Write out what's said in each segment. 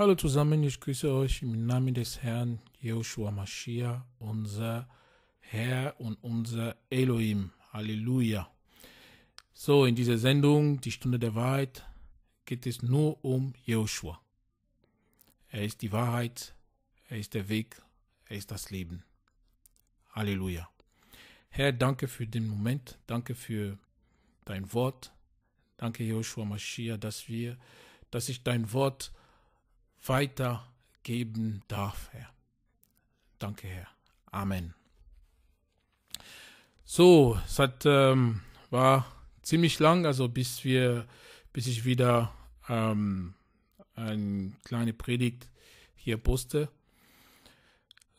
Hallo zusammen, ich grüße euch im Namen des Herrn Joshua Mashiach, unser Herr und unser Elohim. Halleluja. So, in dieser Sendung, die Stunde der Wahrheit, geht es nur um Joshua. Er ist die Wahrheit, er ist der Weg, er ist das Leben. Halleluja. Herr, danke für den Moment, danke für dein Wort. Danke, Joshua Mashiach, dass wir, dass ich dein Wort weitergeben darf, Herr. Danke, Herr. Amen. So, es hat, ähm, war ziemlich lang, also bis wir, bis ich wieder ähm, eine kleine Predigt hier poste.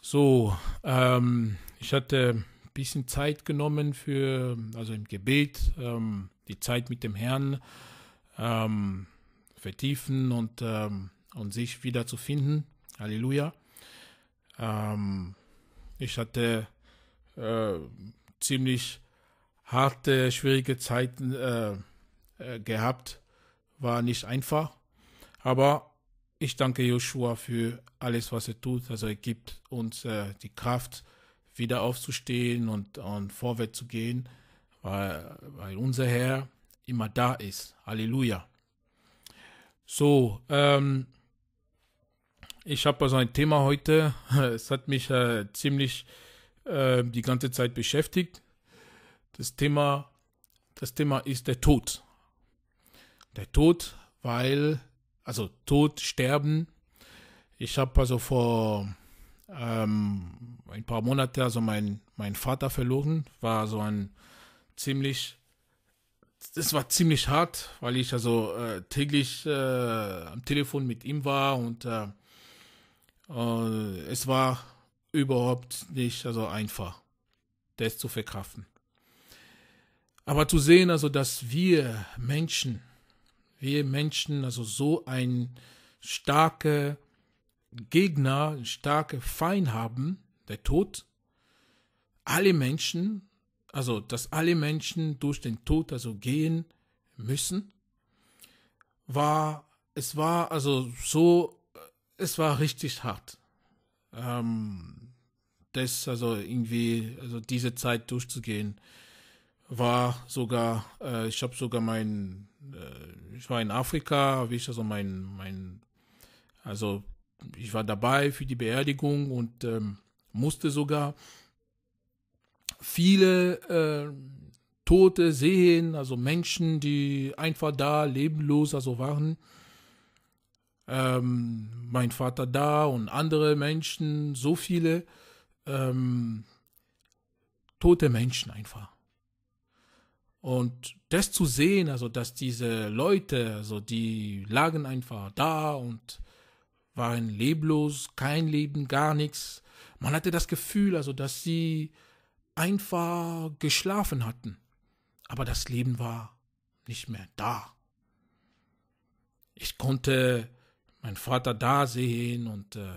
So, ähm, ich hatte ein bisschen Zeit genommen für, also im Gebet, ähm, die Zeit mit dem Herrn ähm, vertiefen und ähm, und sich wieder zu finden. Halleluja. Ähm, ich hatte äh, ziemlich harte, schwierige Zeiten äh, äh, gehabt. War nicht einfach. Aber ich danke Joshua für alles, was er tut. Also er gibt uns äh, die Kraft, wieder aufzustehen und, und vorwärts zu gehen, weil, weil unser Herr immer da ist. Halleluja. So, ähm, ich habe also ein Thema heute, es hat mich äh, ziemlich äh, die ganze Zeit beschäftigt. Das Thema, das Thema ist der Tod. Der Tod, weil, also Tod, Sterben. Ich habe also vor ähm, ein paar Monaten also meinen mein Vater verloren, war so ein ziemlich das war ziemlich hart, weil ich also äh, täglich äh, am Telefon mit ihm war und äh, äh, es war überhaupt nicht also einfach, das zu verkraften. Aber zu sehen, also, dass wir Menschen, wir Menschen, also so ein starker Gegner, ein starker Feind haben, der Tod, alle Menschen, also, dass alle Menschen durch den Tod also gehen müssen, war, es war also so es war richtig hart. Ähm, das, also irgendwie, also diese Zeit durchzugehen, war sogar, äh, ich habe sogar mein, äh, ich war in Afrika, wie ich also mein, mein, also ich war dabei für die Beerdigung und ähm, musste sogar viele äh, Tote sehen, also Menschen, die einfach da lebenlos also waren ähm, mein Vater da und andere Menschen, so viele ähm, tote Menschen einfach. Und das zu sehen, also dass diese Leute, also die lagen einfach da und waren leblos, kein Leben, gar nichts. Man hatte das Gefühl, also dass sie einfach geschlafen hatten, aber das Leben war nicht mehr da. Ich konnte mein Vater da sehen und äh,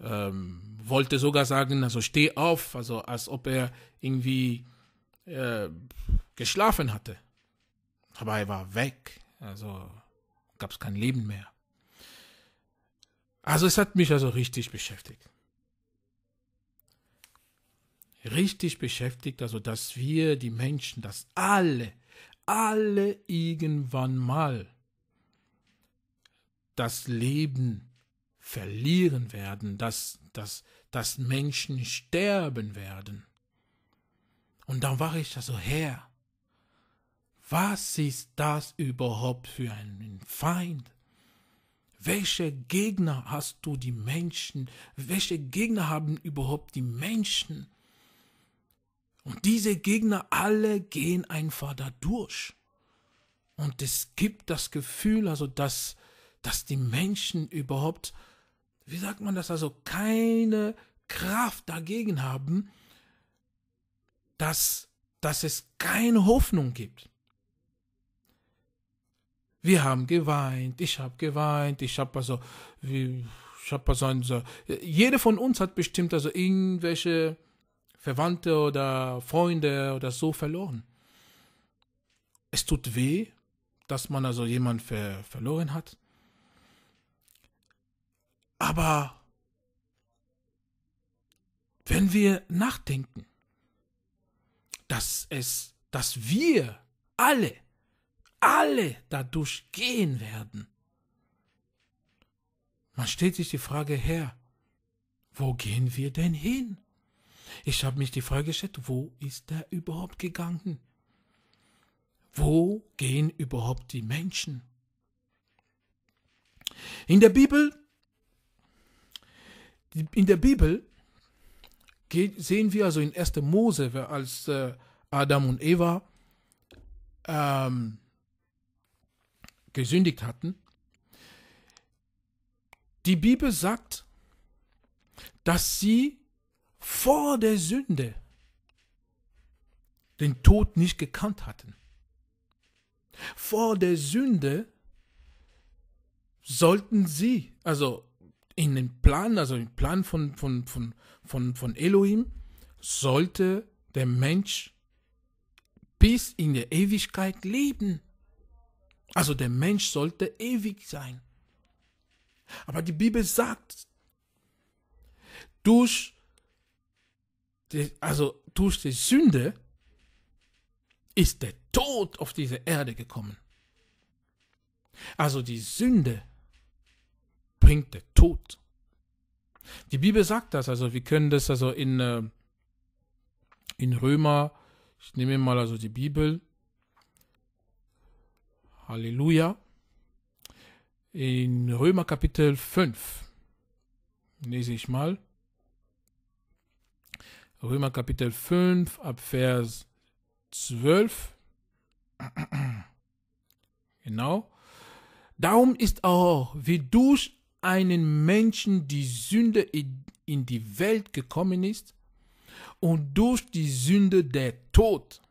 ähm, wollte sogar sagen, also steh auf, also als ob er irgendwie äh, geschlafen hatte. Aber er war weg, also gab es kein Leben mehr. Also es hat mich also richtig beschäftigt. Richtig beschäftigt, also dass wir, die Menschen, dass alle, alle irgendwann mal das Leben verlieren werden, dass, dass, dass Menschen sterben werden. Und dann war ich also so, Herr, was ist das überhaupt für ein Feind? Welche Gegner hast du die Menschen? Welche Gegner haben überhaupt die Menschen? Und diese Gegner alle gehen einfach da durch. Und es gibt das Gefühl, also dass dass die Menschen überhaupt, wie sagt man das, also keine Kraft dagegen haben, dass, dass es keine Hoffnung gibt. Wir haben geweint, ich habe geweint, ich habe also, ich habe also, so, jeder von uns hat bestimmt also irgendwelche Verwandte oder Freunde oder so verloren. Es tut weh, dass man also jemanden ver verloren hat. Aber wenn wir nachdenken, dass es, dass wir alle, alle dadurch gehen werden, man stellt sich die Frage her, wo gehen wir denn hin? Ich habe mich die Frage gestellt, wo ist er überhaupt gegangen? Wo gehen überhaupt die Menschen? In der Bibel in der Bibel geht, sehen wir also in 1. Mose, als äh, Adam und Eva ähm, gesündigt hatten, die Bibel sagt, dass sie vor der Sünde den Tod nicht gekannt hatten. Vor der Sünde sollten sie, also in den Plan, also im Plan von, von, von, von, von Elohim, sollte der Mensch bis in die Ewigkeit leben. Also der Mensch sollte ewig sein. Aber die Bibel sagt, durch die, also durch die Sünde ist der Tod auf diese Erde gekommen. Also die Sünde bringt der Tod. Die Bibel sagt das, also wir können das also in, äh, in Römer, ich nehme mal also die Bibel, Halleluja, in Römer Kapitel 5, lese ich mal, Römer Kapitel 5 ab Vers 12, genau, Darum ist auch, wie durch einen Menschen die Sünde in die Welt gekommen ist und durch die Sünde der Tod,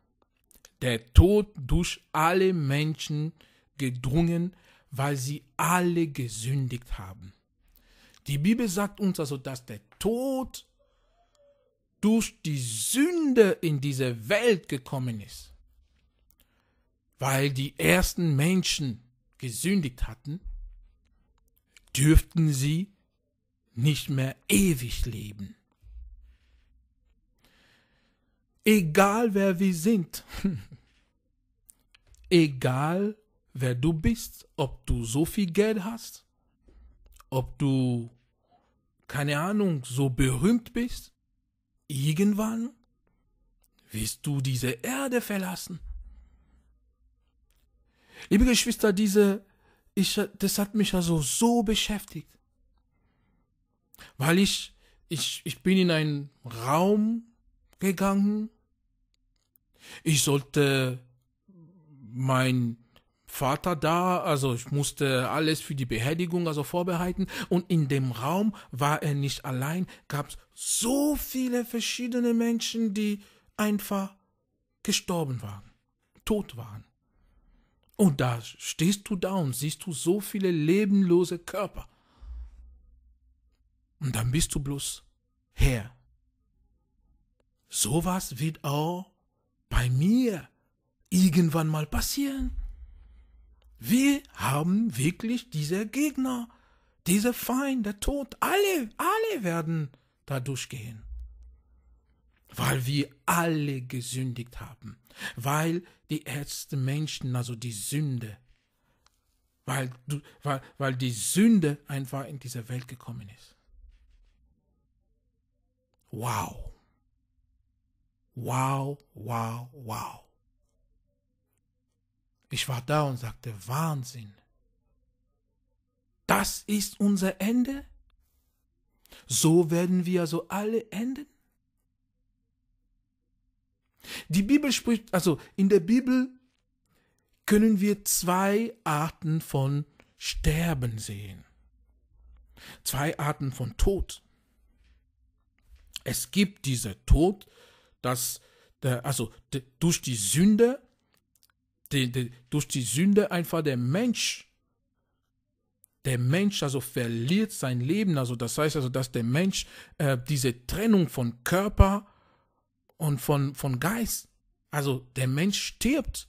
der Tod durch alle Menschen gedrungen, weil sie alle gesündigt haben. Die Bibel sagt uns also, dass der Tod durch die Sünde in diese Welt gekommen ist, weil die ersten Menschen gesündigt hatten dürften sie nicht mehr ewig leben. Egal wer wir sind, egal wer du bist, ob du so viel Geld hast, ob du, keine Ahnung, so berühmt bist, irgendwann wirst du diese Erde verlassen. Liebe Geschwister, diese ich, das hat mich also so beschäftigt. Weil ich, ich, ich bin in einen Raum gegangen. Ich sollte mein Vater da, also ich musste alles für die Beerdigung also vorbereiten und in dem Raum war er nicht allein, gab es so viele verschiedene Menschen, die einfach gestorben waren, tot waren. Und da stehst du da und siehst du so viele lebenlose Körper. Und dann bist du bloß Herr. Sowas wird auch bei mir irgendwann mal passieren. Wir haben wirklich diese Gegner, diese Feind, der Tod, alle, alle werden da durchgehen weil wir alle gesündigt haben, weil die ersten Menschen, also die Sünde, weil, weil, weil die Sünde einfach in diese Welt gekommen ist. Wow. Wow, wow, wow. Ich war da und sagte, Wahnsinn. Das ist unser Ende? So werden wir also alle enden? Die Bibel spricht, also in der Bibel können wir zwei Arten von Sterben sehen. Zwei Arten von Tod. Es gibt dieser Tod, dass der, also durch die Sünde, de, de, durch die Sünde einfach der Mensch, der Mensch also verliert sein Leben. Also das heißt also, dass der Mensch äh, diese Trennung von Körper und von, von Geist. Also der Mensch stirbt.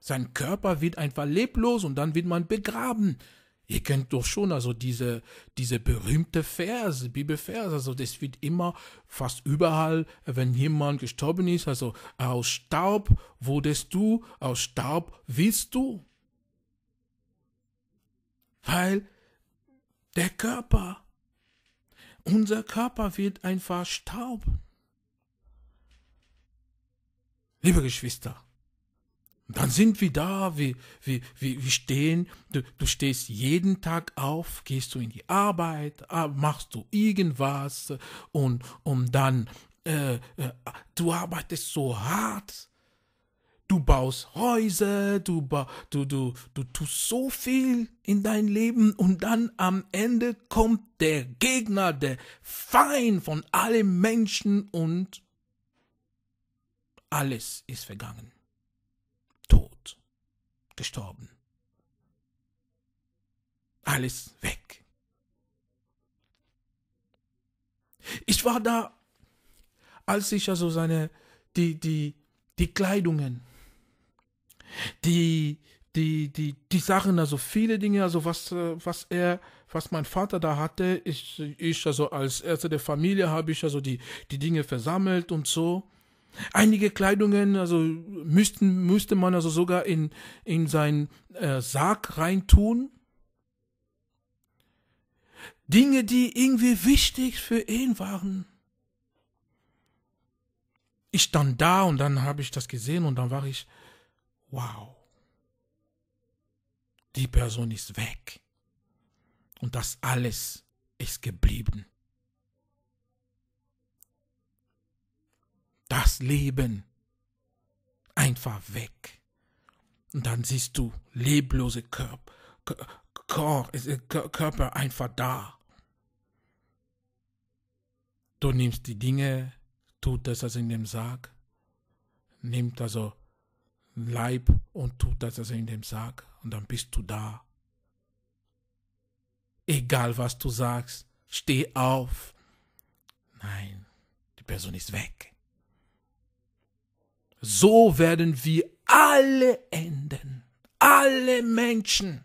Sein Körper wird einfach leblos und dann wird man begraben. Ihr kennt doch schon also diese, diese berühmte Vers, Bibelvers, also das wird immer fast überall, wenn jemand gestorben ist, also aus Staub wurdest du, aus Staub willst du. Weil der Körper, unser Körper wird einfach Staub liebe Geschwister, dann sind wir da, wir, wir, wir, wir stehen, du, du stehst jeden Tag auf, gehst du in die Arbeit, ah, machst du irgendwas und, und dann, äh, äh, du arbeitest so hart, du baust Häuser, du, ba du, du, du tust so viel in dein Leben und dann am Ende kommt der Gegner, der Feind von allen Menschen und alles ist vergangen. Tod. Gestorben. Alles weg. Ich war da, als ich also seine, die, die, die Kleidungen, die, die, die, die Sachen, also viele Dinge, also was, was er, was mein Vater da hatte, ich, ich also als Ärzte der Familie habe ich also die, die Dinge versammelt und so. Einige Kleidungen, also müssten, müsste man also sogar in, in seinen äh, Sarg reintun. Dinge, die irgendwie wichtig für ihn waren. Ich stand da und dann habe ich das gesehen und dann war ich, wow, die Person ist weg. Und das alles ist geblieben. das Leben einfach weg. Und dann siehst du leblose Körper, äh, Körper einfach da. Du nimmst die Dinge, tut das also in dem Sarg, nimmt also Leib und tut das also in dem Sarg und dann bist du da. Egal was du sagst, steh auf. Nein, die Person ist weg. So werden wir alle enden. Alle Menschen.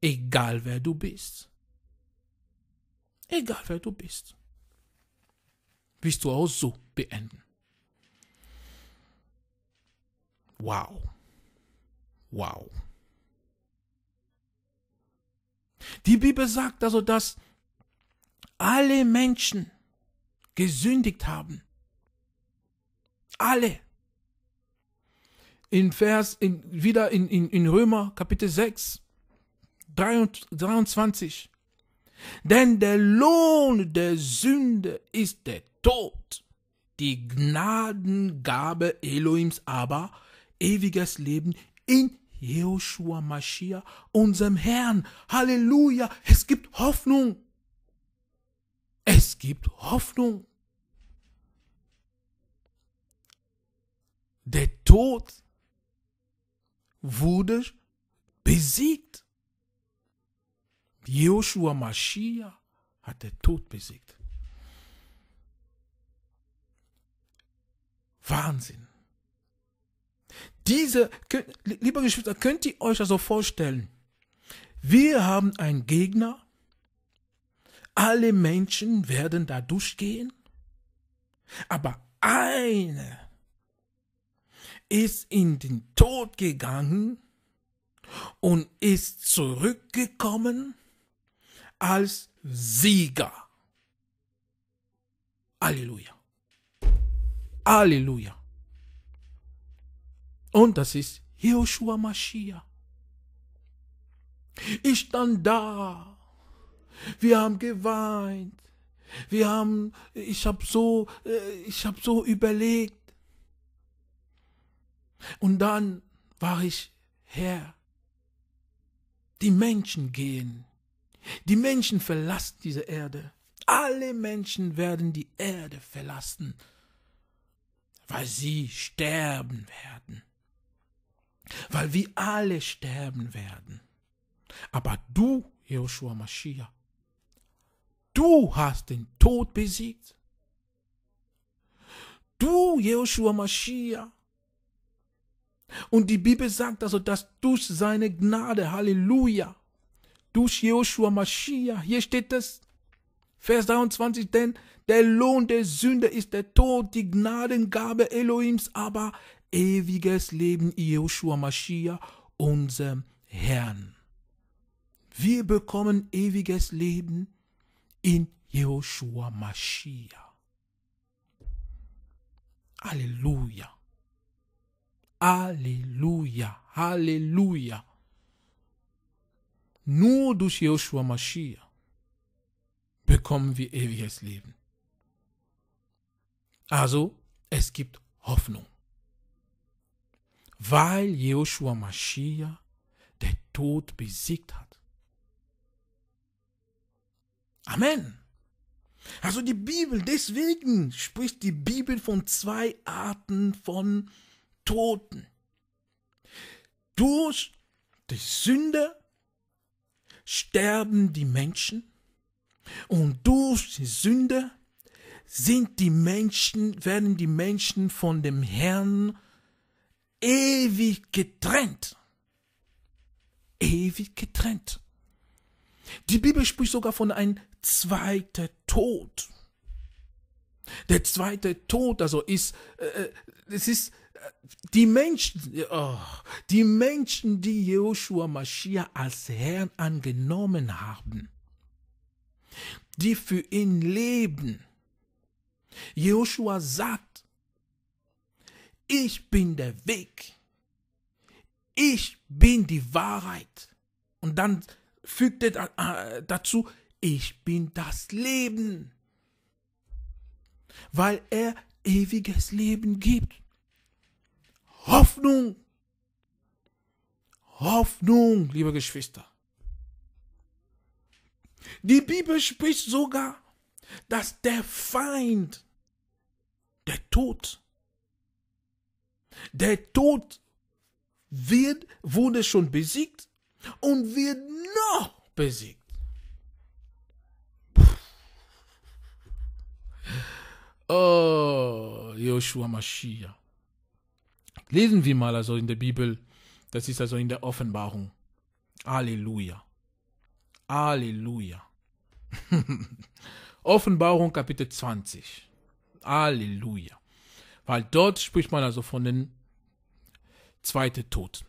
Egal wer du bist. Egal wer du bist. Wirst du auch so beenden. Wow. Wow. Die Bibel sagt also, dass alle Menschen gesündigt haben alle. In Vers, in, wieder in, in, in Römer Kapitel 6, 23. Denn der Lohn der Sünde ist der Tod, die Gnadengabe Elohims aber ewiges Leben in Joshua Mashiach, unserem Herrn. Halleluja, es gibt Hoffnung. Es gibt Hoffnung. Der Tod wurde besiegt. Joshua Mashiach hat den Tod besiegt. Wahnsinn. Diese, liebe Geschwister, könnt ihr euch also vorstellen, wir haben einen Gegner, alle Menschen werden da durchgehen, aber eine ist in den Tod gegangen und ist zurückgekommen als Sieger. Halleluja. Halleluja. Und das ist Joshua Mashiach. Ich stand da. Wir haben geweint. Wir haben, ich habe so, äh, ich habe so überlegt, und dann war ich Herr. Die Menschen gehen. Die Menschen verlassen diese Erde. Alle Menschen werden die Erde verlassen, weil sie sterben werden. Weil wir alle sterben werden. Aber du, Joshua Mashiach, du hast den Tod besiegt. Du, Joshua Mashiach, und die Bibel sagt also, dass durch seine Gnade, Halleluja, durch Joshua Mashiach, hier steht es, Vers 23, denn der Lohn der Sünde ist der Tod, die Gnadengabe Elohims aber ewiges Leben, Joshua Mashiach, unserem Herrn. Wir bekommen ewiges Leben in Joshua Mashiach. Halleluja. Halleluja, Halleluja. Nur durch Joshua Mashiach bekommen wir ewiges Leben. Also, es gibt Hoffnung. Weil Joshua Mashiach der Tod besiegt hat. Amen. Also die Bibel, deswegen spricht die Bibel von zwei Arten von Toten. Durch die Sünde sterben die Menschen und durch die Sünde sind die Menschen, werden die Menschen von dem Herrn ewig getrennt. Ewig getrennt. Die Bibel spricht sogar von einem zweiten Tod. Der zweite Tod, also ist, äh, äh es ist die Menschen, oh, die Menschen, die Joshua Mashiach als Herrn angenommen haben, die für ihn leben. Joshua sagt, ich bin der Weg, ich bin die Wahrheit. Und dann fügt er äh, dazu, ich bin das Leben, weil er ewiges Leben gibt. Hoffnung. Hoffnung, liebe Geschwister. Die Bibel spricht sogar, dass der Feind, der Tod, der Tod wird, wurde schon besiegt und wird noch besiegt. Puh. Oh, Joshua Mashiach. Lesen wir mal also in der Bibel, das ist also in der Offenbarung. Halleluja. Halleluja. Offenbarung Kapitel 20. Halleluja. Weil dort spricht man also von dem zweiten Tod.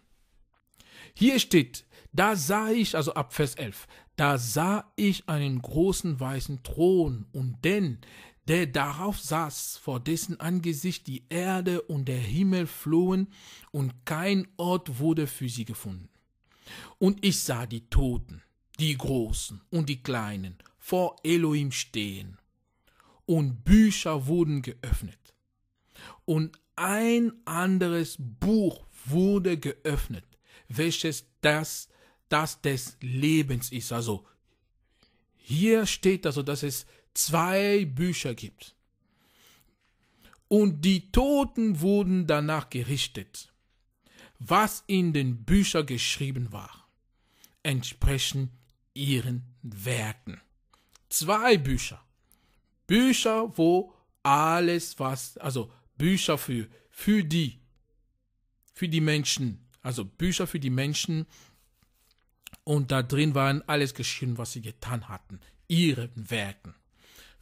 Hier steht, da sah ich, also ab Vers 11, da sah ich einen großen weißen Thron und den, der darauf saß, vor dessen Angesicht die Erde und der Himmel flohen, und kein Ort wurde für sie gefunden. Und ich sah die Toten, die Großen und die Kleinen, vor Elohim stehen, und Bücher wurden geöffnet, und ein anderes Buch wurde geöffnet, welches das, das des Lebens ist. Also hier steht also, dass es zwei Bücher gibt. Und die Toten wurden danach gerichtet, was in den Büchern geschrieben war, entsprechend ihren Werken. Zwei Bücher. Bücher, wo alles was, also Bücher für, für die, für die Menschen, also Bücher für die Menschen. Und da drin waren alles geschrieben, was sie getan hatten, ihren Werken.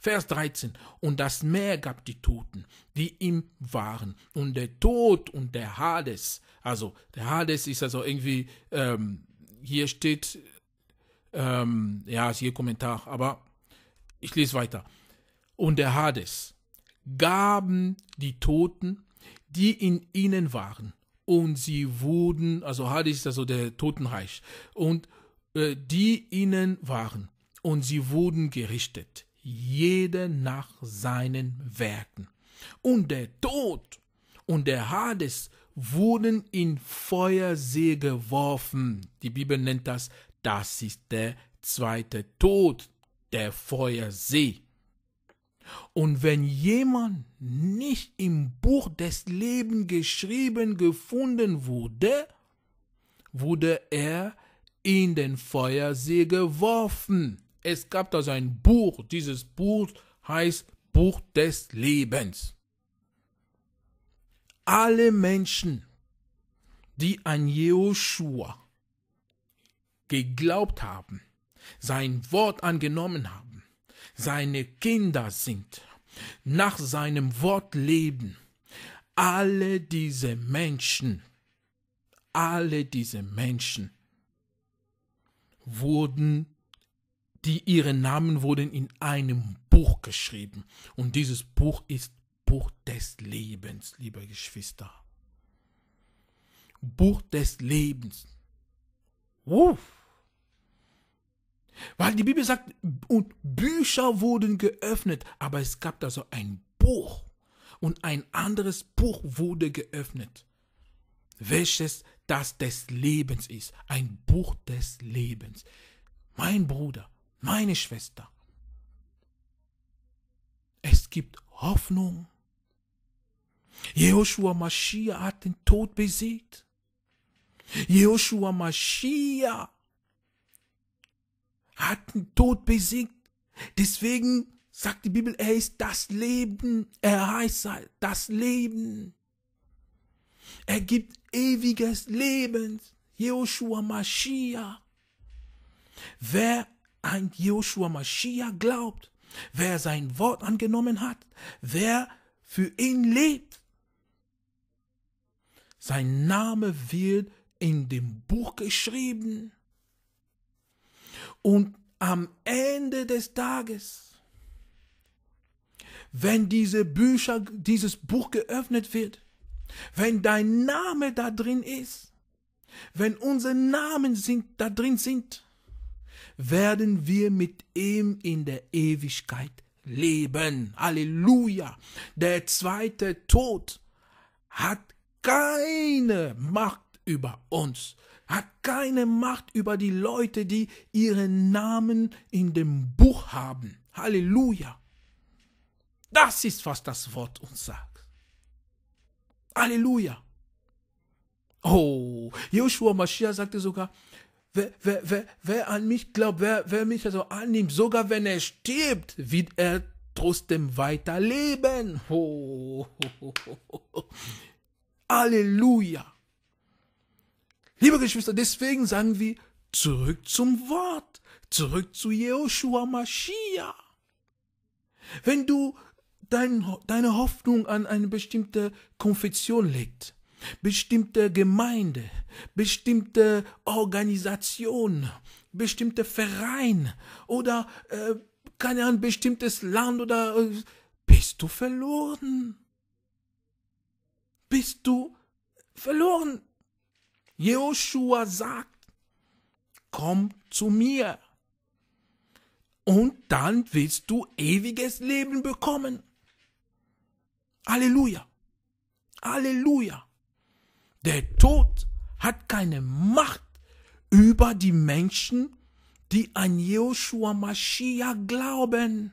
Vers 13. Und das Meer gab die Toten, die ihm waren. Und der Tod und der Hades, also der Hades ist also irgendwie, ähm, hier steht, ähm, ja, ist hier Kommentar, aber ich lese weiter. Und der Hades gaben die Toten, die in ihnen waren. Und sie wurden, also Hades ist also der Totenreich, und äh, die ihnen waren. Und sie wurden gerichtet jeder nach seinen Werken. Und der Tod und der Hades wurden in Feuersee geworfen. Die Bibel nennt das, das ist der zweite Tod, der Feuersee. Und wenn jemand nicht im Buch des Lebens geschrieben gefunden wurde, wurde er in den Feuersee geworfen. Es gab da sein Buch. Dieses Buch heißt Buch des Lebens. Alle Menschen, die an Jehoshua geglaubt haben, sein Wort angenommen haben, seine Kinder sind, nach seinem Wort leben, alle diese Menschen, alle diese Menschen wurden die ihre Namen wurden in einem Buch geschrieben. Und dieses Buch ist Buch des Lebens, liebe Geschwister. Buch des Lebens. Uff. Weil die Bibel sagt, und Bücher wurden geöffnet, aber es gab da so ein Buch und ein anderes Buch wurde geöffnet, welches das des Lebens ist, ein Buch des Lebens. Mein Bruder, meine Schwester, es gibt Hoffnung. Jehoshua Mashiach hat den Tod besiegt. Jehoshua Mashiach hat den Tod besiegt. Deswegen sagt die Bibel, er ist das Leben. Er heißt halt das Leben. Er gibt ewiges Leben. Jehoshua Mashiach. Wer an Joshua Mashiach glaubt, wer sein Wort angenommen hat, wer für ihn lebt. Sein Name wird in dem Buch geschrieben. Und am Ende des Tages, wenn diese Bücher, dieses Buch geöffnet wird, wenn dein Name da drin ist, wenn unsere Namen sind, da drin sind, werden wir mit ihm in der Ewigkeit leben. Halleluja. Der zweite Tod hat keine Macht über uns, hat keine Macht über die Leute, die ihren Namen in dem Buch haben. Halleluja. Das ist, was das Wort uns sagt. Halleluja. Oh, Joshua Mashiach sagte sogar, wer, wer, wer, wer an mich glaubt, wer, wer mich also annimmt, sogar wenn er stirbt, wird er trotzdem weiterleben. Oh, oh, oh, Halleluja. Liebe Geschwister, deswegen sagen wir zurück zum Wort, zurück zu Joshua Mashiach. Wenn du dein, deine Hoffnung an eine bestimmte Konfession legst, bestimmte Gemeinde, bestimmte Organisation, bestimmte Verein oder äh, keine Ahnung, bestimmtes Land oder äh, bist du verloren? Bist du verloren? Joshua sagt, komm zu mir und dann willst du ewiges Leben bekommen. Halleluja. Halleluja. Der Tod hat keine Macht über die Menschen, die an Joshua Mashiach glauben.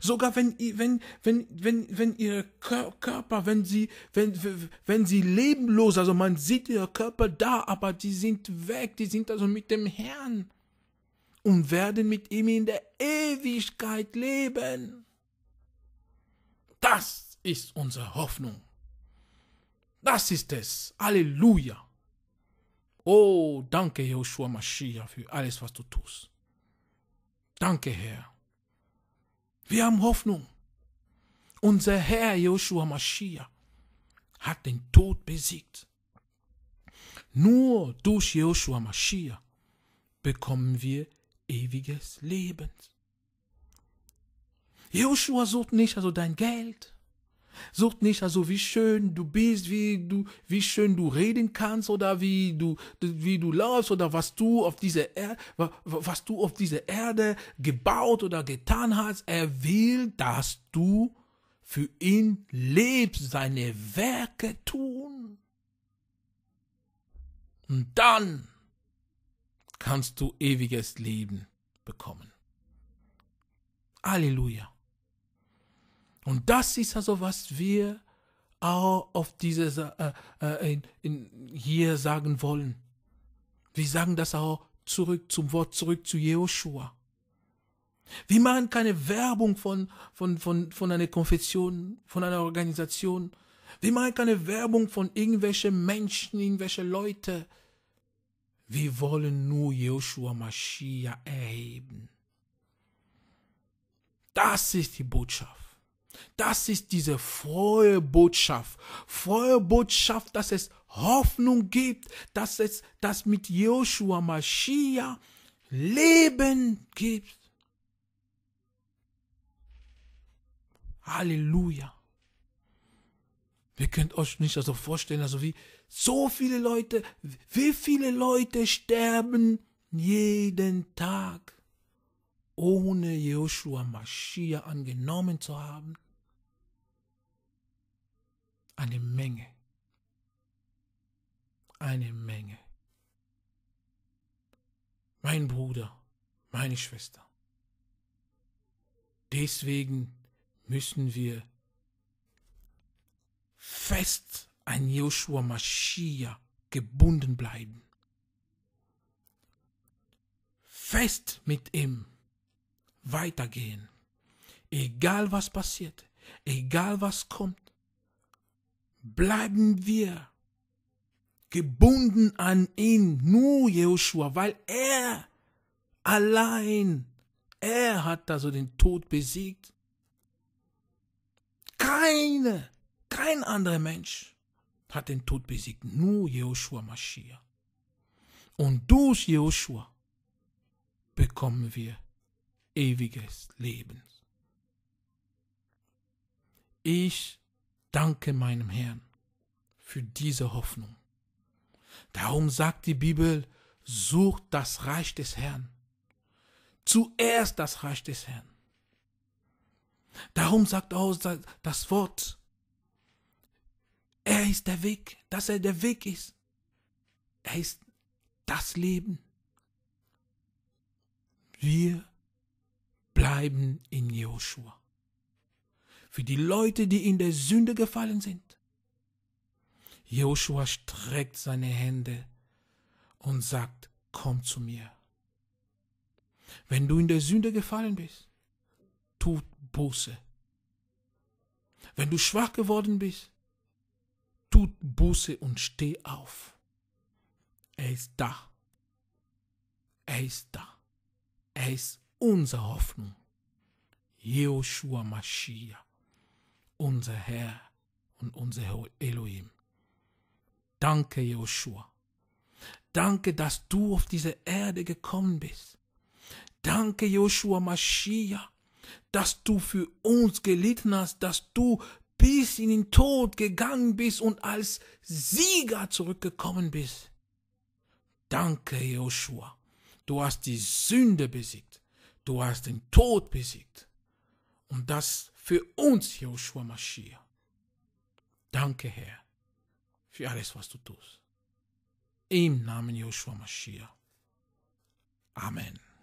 Sogar wenn, wenn, wenn, wenn, wenn ihr Körper, wenn sie, wenn, wenn sie lebenlos, also man sieht ihr Körper da, aber die sind weg, die sind also mit dem Herrn und werden mit ihm in der Ewigkeit leben. Das ist unsere Hoffnung. Das ist es. Halleluja. Oh, danke, Joshua Mashiach, für alles, was du tust. Danke, Herr. Wir haben Hoffnung. Unser Herr Joshua Mashiach hat den Tod besiegt. Nur durch Joshua Mashiach bekommen wir ewiges Leben. Joshua sucht nicht also dein Geld, Sucht nicht, also wie schön du bist, wie du, wie schön du reden kannst oder wie du, wie du läufst oder was du auf dieser Erde, was du auf dieser Erde gebaut oder getan hast. Er will, dass du für ihn lebst, seine Werke tun. Und dann kannst du ewiges Leben bekommen. Halleluja. Und das ist also, was wir auch auf diese, äh, äh, in, in, hier sagen wollen. Wir sagen das auch zurück zum Wort, zurück zu Jehoshua. Wir machen keine Werbung von, von, von, von einer Konfession, von einer Organisation. Wir machen keine Werbung von irgendwelchen Menschen, irgendwelchen Leuten. Wir wollen nur Joshua Mashiach erheben. Das ist die Botschaft. Das ist diese frohe Botschaft. Frohe Botschaft, dass es Hoffnung gibt, dass es, das mit Joshua Mashiach Leben gibt. Halleluja. Ihr könnt euch nicht also vorstellen, also wie so viele Leute, wie viele Leute sterben jeden Tag, ohne Joshua Mashiach angenommen zu haben eine Menge. Eine Menge. Mein Bruder, meine Schwester. Deswegen müssen wir fest an Joshua Mashiach gebunden bleiben. Fest mit ihm weitergehen. Egal was passiert, egal was kommt, bleiben wir gebunden an ihn, nur Joshua, weil er allein, er hat also den Tod besiegt. Keine, kein anderer Mensch hat den Tod besiegt, nur Joshua Mashiach. Und durch Joshua bekommen wir ewiges Leben. Ich danke meinem Herrn für diese Hoffnung. Darum sagt die Bibel, sucht das Reich des Herrn. Zuerst das Reich des Herrn. Darum sagt auch das Wort, er ist der Weg, dass er der Weg ist. Er ist das Leben. Wir bleiben in Joshua für die Leute, die in der Sünde gefallen sind. Joshua streckt seine Hände und sagt, komm zu mir. Wenn du in der Sünde gefallen bist, tut Buße. Wenn du schwach geworden bist, tut Buße und steh auf. Er ist da. Er ist da. Er ist unsere Hoffnung. Joshua Mashiach unser Herr und unser Elohim. Danke, Joshua. Danke, dass du auf diese Erde gekommen bist. Danke, Joshua Mashiach, dass du für uns gelitten hast, dass du bis in den Tod gegangen bist und als Sieger zurückgekommen bist. Danke, Joshua. Du hast die Sünde besiegt. Du hast den Tod besiegt. Und das für uns, Joshua Mashiach. Danke, Herr, für alles, was du tust. Im Namen Joshua Mashiach. Amen.